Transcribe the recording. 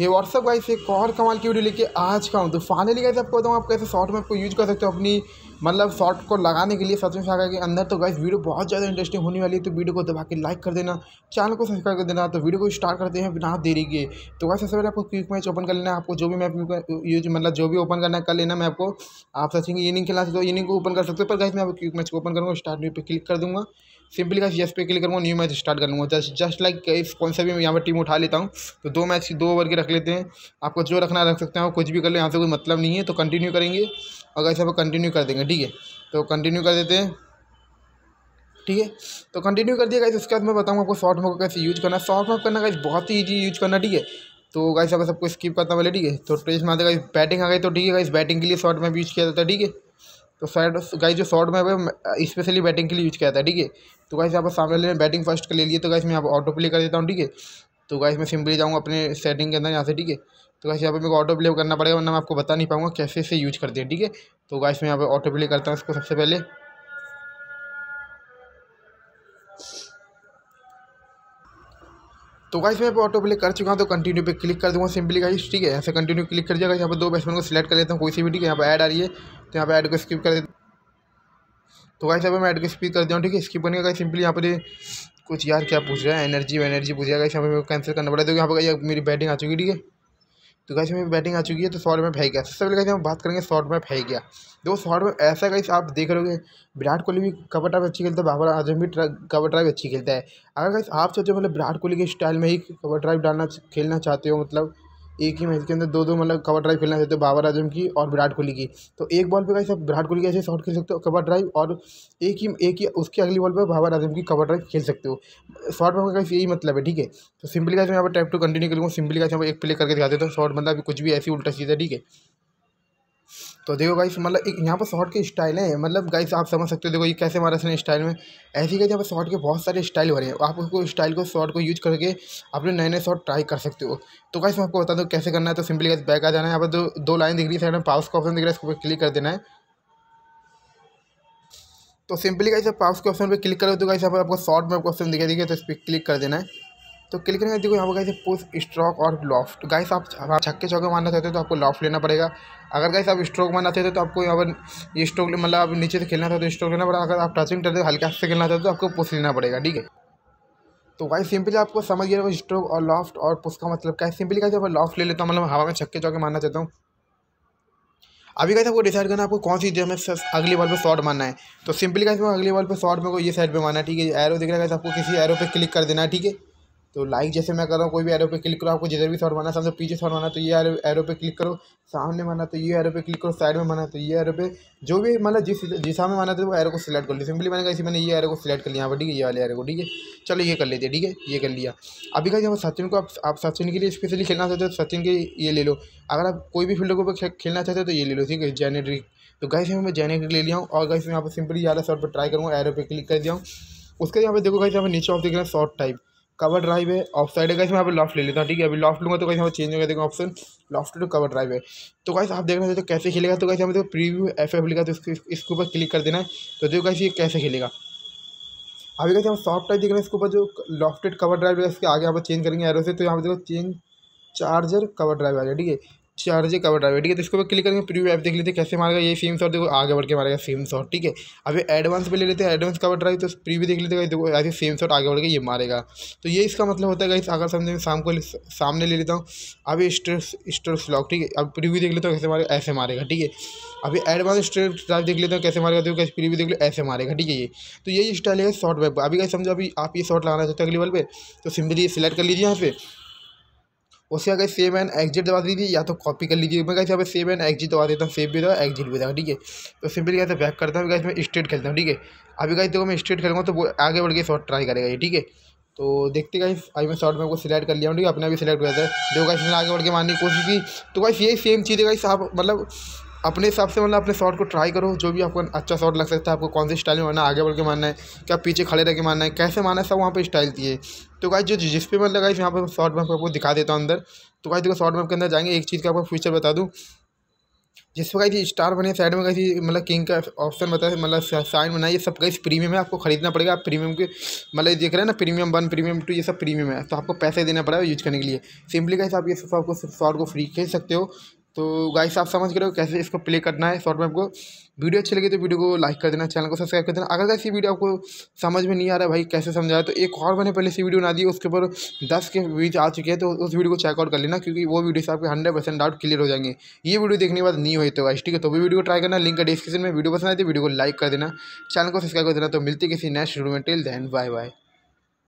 ये WhatsApp guys एक और कमाल की वीडियो लेके आज का हूँ तो फाइनली गाइस आपको बताऊँ आप कैसे शॉर्ट मैप को यूज कर सकते हो अपनी मतलब शॉर्ट को लगाने के लिए सच में शाखा के अंदर तो गाइस वीडियो बहुत ज़्यादा इंटरेस्टिंग होने वाली है तो वीडियो को दबा के लाइक कर देना चैनल को सब्सक्राइब कर देना तो वीडियो को स्टार्ट करते हैं बिना देरी के तो वैसे सबसे पहले आपको क्विक मैच ओपन कर लेना है आपको जो भी मैप यूज मतलब जो भी ओपन करना है कर लेना मैं आपको आप सचिंग इनिंग खेलना सकते हो इनिंग को ओपन कर सकते हो पर गाइस मैं आपको क्विक मैच को ओपन करूँगा स्टार्ट पर क्लिक कर दूँगा सिंपली का यस पे क्लिक करूँगा न्यू मैच स्टार्ट कर लूँगा जस्ट जस्ट लाइक इस कौन सा भी मैं यहाँ पर टीम उठा लेता हूँ तो दो मैच दो ओवर के रख लेते हैं आपको जो रखना रख सकते हैं कुछ भी कर ले यहाँ से कोई मतलब नहीं है तो कंटिन्यू करेंगे और ऐसे आप कंटिन्यू कर देंगे ठीक है तो कंटिन्यू कर देते हैं ठीक है तो कंटिन्यू कर दिया गाइस उसके बाद मैं बताऊँगा आपको शॉर्ट मोक कैसे यूज करना शॉर्ट मोक करना गाइस बहुत ही ईजी यूज करना ठीक है तो गाइस अब सबको स्किप करता पहले ठीक है तो ट्रेस में आते गाइस बैटिंग आ गई तो ठीक है गाइस बैटिंग के लिए शॉर्ट में यूज किया जाता है ठीक है तो साइड गाइज जो शॉर्ट में है स्पेशली बैटिंग के लिए यूज किया जाता है ठीक है तो गाइस यहाँ पर सामने लेने बैटिंग फर्स्ट के ले लिए तो गाइस मैं यहाँ पर ऑटो प्ले कर देता हूँ ठीक है तो गाइस मैं सिंपली जाऊँगा अपने सेटिंग के अंदर यहाँ से ठीक है तो गाइस यहाँ पर मेरे को ऑटो प्ले करना पड़ेगा वरना मैं आपको बता नहीं पाऊँगा कैसे इसे यूज करते हैं ठीक है तो गाइस मैं यहाँ पर ऑटो प्ले करता हूँ इसको सबसे पहले तो गाइस मैं ऑटो प्ले कर चुका हूँ तो कंटिन्यू पे क्लिक कर दूँगा सिंपली गाइस ठीक है ऐसे कंटिन्यू क्लिक कर जाएगा यहाँ पर दो बैट्समैन को सिलेक्ट कर लेता हूँ कोई सी भी ठीक है यहाँ पर ऐड आ रही है तो यहाँ पर ऐड को स्किप कर देता तो गाइस अब मैं ऐड को स्किप कर दिया ठीक है स्किप करने का सिंपली यहाँ पर कुछ यार क्या पूछ रहा है एनर्जी एनर्जी पूछ रहा है यहाँ पर कैंसिल करना पड़ा तो यहाँ पर मेरी बैटिंग आ चुकी ठीक है तो गैस मेरी बैटिंग आ चुकी है तो शॉर्ट में फेंक गया सबसे पहले कैसे हम बात करेंगे शॉर्ट में फैक गया दो शॉर्ट में ऐसा कैसे आप देख रहे हो विराट कोहली भी कवर ड्राइव अच्छी खेलता है बाबर आजम भी कवर ड्राइव अच्छी खेलता है अगर कैसे आप सोचो मतलब विराट कोहली के स्टाइल में ही कवर ड्राइव डालना खेलना चाहते हो मतलब एक ही मैच के अंदर दो दो मतलब कवर ड्राइव खेलना चाहते हो बाबर आजम की और विराट कोहली की तो एक बॉल पे कैसे आप विराट कोहली ऐसे शॉट खेल सकते हो कवर ड्राइव और एक ही एक ही उसकी अगली बॉल पे बाबर आजम की कवर ड्राइव खेल सकते हो शॉर्ट में कैसे यही मतलब है ठीक है तो सिंपली कैसे मैं यहाँ पर टाइप टू कंटिन्यू करूँगा सिंपली कैसे एक प्ले करके दिखाते हो शॉट शॉर्ट मतलब कुछ भी ऐसी उल्टा चीज़ है ठीक है तो देखो गाइस मतलब एक यहाँ पर शॉर्ट के स्टाइल है मतलब गाइस आप समझ सकते हो देखो ये कैसे मारा सर स्टाइल में ऐसी गाइस यहाँ पर शॉर्ट के बहुत सारे स्टाइल रहे हैं आप उसको स्टाइल को शॉर्ट को यूज करके अपने नए नए शॉर्ट ट्राई कर सकते हो तो गाइस मैं आपको बता दूँ कैसे करना है तो सिंपली गाइस बैक आ जाना है यहाँ पर दो दो लाइन दिख रही है साइड में पाउस का ऑप्शन दिख रहा है उसको क्लिक कर देना है तो सिंपली गाइस आप पाउस के ऑप्शन पर क्लिक करो तो गाइस यहाँ पर आपको शॉर्ट में ऑप्शन दिखाई देखिए तो इस पर क्लिक कर देना है तो क्लिक करेंगे देखो यहाँ पर गाइस पुश स्ट्रोक और लॉफ्ट गाइस आप आप छक्के चौके मारना चाहते हो तो आपको लॉफ्ट लेना पड़ेगा अगर गाइस आप स्ट्रोक मारना चाहते हो तो आपको यहाँ पर ये स्ट्रोक मतलब आप नीचे से खेलना चाहते हो स्ट्रोक तो लेना पड़ेगा अगर आप टचिंग करते हो तो हाथ से खेलना चाहते हो तो आपको पुश लेना पड़ेगा ठीक है तो गाइस सिंपली आपको समझ गया स्ट्रोक और लॉफ्ट और पुश का मतलब क्या है सिंपली गाइस आप लॉफ्ट ले लेता हूँ मतलब हवा में छक्के चौके मारना चाहता हूँ अभी गाइस आपको डिसाइड करना है आपको कौन सी जो में अगली बॉल पे शॉट मारना है तो सिंपली गाइस अगली बॉल पे शॉट मेरे को ये साइड पे मारना है ठीक है एरो दिख रहा है आपको किसी एरो पे क्लिक कर देना है ठीक है तो लाइक जैसे मैं कर रहा हूँ कोई भी एरो पे क्लिक करो आपको जिधर भी शॉट बनाना सामने पीछे शॉट बनाना तो ये एरो पे क्लिक करो सामने बना तो ये एरो पे क्लिक करो साइड में बना तो ये एरो पे जो भी मतलब जिस जिस में बना था वो एरो को सिलेक्ट कर लिया सिंपली मैंने कहा इसी मैंने ये एरो को सिलेक्ट कर लिया यहाँ पर ठीक है ये वाले एरो को ठीक है चलो ये कर लेते ठीक है ये कर लिया अभी कहा जब सचिन को आप सचिन के लिए स्पेशली खेलना चाहते हो तो सचिन के ये ले लो अगर आप कोई भी फील्ड को खेलना चाहते हो तो ये ले लो ठीक है जेनेट्रिक तो गाइस मैं जेनेट्रिक ले लिया हूँ और गाइस मैं यहाँ पर सिंपली ज़्यादा शॉर्ट पर ट्राई करूँगा एरो पे क्लिक कर दिया हूँ उसके यहाँ पे देखो गाइस यहाँ पर नीचे ऑफ देख रहे हैं शॉर्ट टाइप कवर ड्राइव है ऑफ साइड है कैसे मैं यहाँ पे लॉफ्ट ले लेता हूँ ठीक है अभी लॉफ्ट लूँगा तो कैसे हमें चेंज हो गया देखो option loft to cover drive है तो कैसे आप देखना चाहते हो कैसे खेलेगा तो कैसे हमें देखो प्रीव्यू एफ एफ लिखा तो इसके ऊपर क्लिक कर देना है तो देखो कैसे कैसे खेलेगा अभी कैसे हम सॉफ्ट टाइप देख रहे हैं इसके ऊपर जो लॉफ्टेड कवर ड्राइव है इसके आगे यहाँ पर चेंज करेंगे एरो से तो यहाँ पर देखो चेंज चार्जर कवर ड्राइव आ गया ठीक है चार्ज कवर ड्राइवर ठीक है तो इसको पर क्लिक करेंगे प्रीव्यू ऐप देख लेते हैं कैसे मारेगा ये सेम शॉट देखो आगे बढ़ के मारेगा सेम शॉट ठीक है अभी एडवांस पे ले लेते हैं एडवांस कवर ड्राइव तो प्रीव्यू देख लेते हैं देखो ऐसे सेम शॉट आगे बढ़ के ये मारेगा तो ये इसका मतलब होता है इस अगर समझे मैं शाम को सामने ले लेता हूँ अभी स्ट्रेस स्ट्रेस ठीक है अब प्रीव्यू देख लेता हूँ कैसे मारेगा ऐसे मारेगा ठीक है अभी एडवांस स्ट्रेस ड्राइव देख लेता हूँ कैसे मारेगा देखो कैसे प्रीव्यू देख लो ऐसे मारेगा ठीक है ये तो यही स्टाइल है शॉर्ट वेब अभी कैसे समझो अभी आप ये शॉर्ट लगाना चाहते हो अगले बल पर तो सिंपली सिलेक्ट कर लीजिए यहाँ पे उसके अगर सेव एंड एग्जिट दबा दीजिए या तो कॉपी कर लीजिए मैं कैसे यहाँ पे सेव एंड एग्जिट दबा देता हूँ सेव भी दबा एग्जिट भी देगा ठीक है तो सिंपली कैसे बैक करता हूँ कैसे मैं स्ट्रेट खेलता हूँ ठीक है अभी कहीं देखो मैं स्ट्रेट खेलूँगा तो वो आगे बढ़ के शॉर्ट ट्राई करेगा ये ठीक है तो देखते कहीं अभी मैं शॉर्ट में आपको सिलेक्ट कर लिया हूँ ठीक है अपने भी सिलेक्ट कर देखो कैसे मैंने आगे बढ़ के मारने की कोशिश की तो कैसे यही सेम चीज़ है कहीं आप मतलब अपने हिसाब से मतलब अपने शॉट को ट्राई करो जो भी आपको अच्छा शॉट लग सकता है आपको कौन सी स्टाइल में मारना आगे बढ़ के मारना है क्या पीछे खड़े रह के मारना है कैसे मारना है सब वहाँ पर स्टाइल दिए तो गाइज जो जिस पे मतलब गाइज यहाँ पर शॉर्ट मैप आपको दिखा देता हूँ अंदर तो गाइज देखो शॉर्ट मैप के अंदर जाएंगे एक चीज़ का आपको फीचर बता दूँ जिस पर कहीं स्टार बने साइड में कहीं मतलब किंग का ऑप्शन बता मतलब साइन बना ये सब कहीं प्रीमियम है आपको खरीदना पड़ेगा आप प्रीमियम के मतलब देख रहे हैं ना प्रीमियम वन प्रीमियम टू ये सब प्रीमियम है तो आपको पैसे देना पड़ेगा यूज करने के लिए सिंपली कहीं आप ये सब आपको शॉर्ट को फ्री खरीद सकते हो तो गाइस आप समझ रहे हो कैसे इसको प्ले करना है शॉर्ट में आपको वीडियो अच्छी लगी तो वीडियो को लाइक कर देना चैनल को सब्सक्राइब कर देना अगर ऐसी वीडियो आपको समझ में नहीं आ रहा है भाई कैसे समझाया तो एक और मैंने पहले से वीडियो बना दी उसके ऊपर दस के बीच आ चुके हैं तो उस वीडियो को चेकआउट कर लेना क्योंकि वो वीडियो से आपके हंड्रेड परसेंट डाउट क्लियर हो जाएंगे ये वीडियो देखने के बाद नहीं हुई तो गाइस ठीक है तो भी वीडियो को ट्राई करना लिंक डिस्क्रिप्शन में वीडियो पसंद आई थी तो वीडियो को लाइक कर देना चैनल को सब्सक्राइब कर देना तो मिलती किसी नेक्स्ट वीडियो में टिल दैन बाय बाय